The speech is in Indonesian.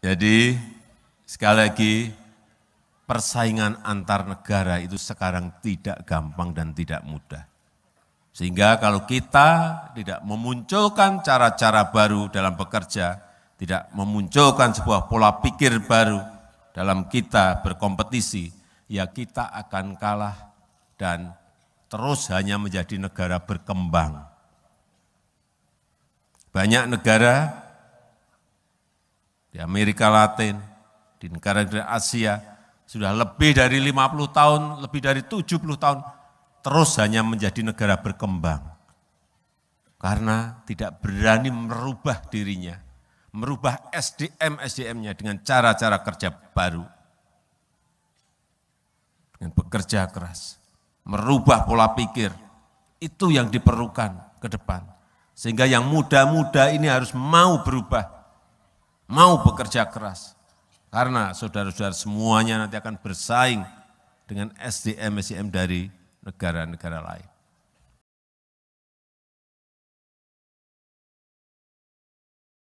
Jadi sekali lagi persaingan antar negara itu sekarang tidak gampang dan tidak mudah. Sehingga kalau kita tidak memunculkan cara-cara baru dalam bekerja, tidak memunculkan sebuah pola pikir baru dalam kita berkompetisi, ya kita akan kalah dan terus hanya menjadi negara berkembang. Banyak negara di Amerika Latin, di negara-negara Asia, sudah lebih dari 50 tahun, lebih dari 70 tahun, terus hanya menjadi negara berkembang. Karena tidak berani merubah dirinya, merubah SDM-SDM-nya dengan cara-cara kerja baru. Dengan bekerja keras, merubah pola pikir, itu yang diperlukan ke depan. Sehingga yang muda-muda ini harus mau berubah, mau bekerja keras. Karena saudara-saudara semuanya nanti akan bersaing dengan SDM-SDM dari negara-negara lain.